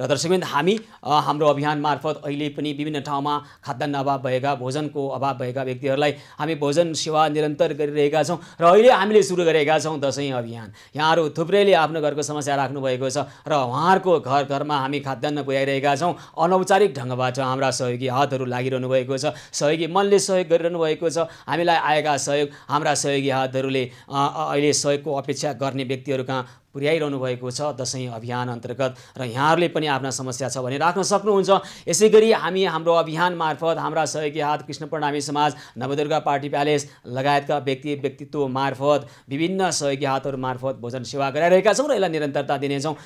र दर्शकबिन्द हामी हाम्रो अभियान मार्फत अहिले पनि विभिन्न ठाउँमा खाद्यान्न अभाव भएका भोजनको अभाव भएका व्यक्तिहरूलाई हामी भोजन सेवा निरन्तर गरिरहेका छौँ र अहिले हामीले सुरु गरेका छौँ दसैँ अभियान यहाँहरू थुप्रैले आफ्नो घरको समस्या राख्नुभएको छ र उहाँहरूको घर घरमा हामी खाद्यान्न पुर्याइरहेका छौँ अनौपचारिक ढङ्गबाट हाम्रा सहयोगी हातहरू लागिरहनु भएको छ सहयोगी मनले सहयोग गरिरहनु भएको छ हामीलाई आएका सहयोग हाम्रा सहयोगी हातहरूले अहिले सहयोगको अपेक्षा गर्ने व्यक्तिहरू पुर्याइरहनु भएको छ दसैँ अभियान अन्तर्गत र यहाँहरूले पनि आफ्ना समस्या छ भने राख्न सक्नुहुन्छ यसै गरी हामी हाम्रो अभियान मार्फत हाम्रा सहयोगी हात कृष्ण प्रणामी समाज नवदुर्गा पार्टी प्यालेस लगायतका व्यक्ति व्यक्तित्व मार्फत विभिन्न सहयोगी हातहरू मार्फत भोजन सेवा गराइरहेका छौँ र यसलाई निरन्तरता दिनेछौँ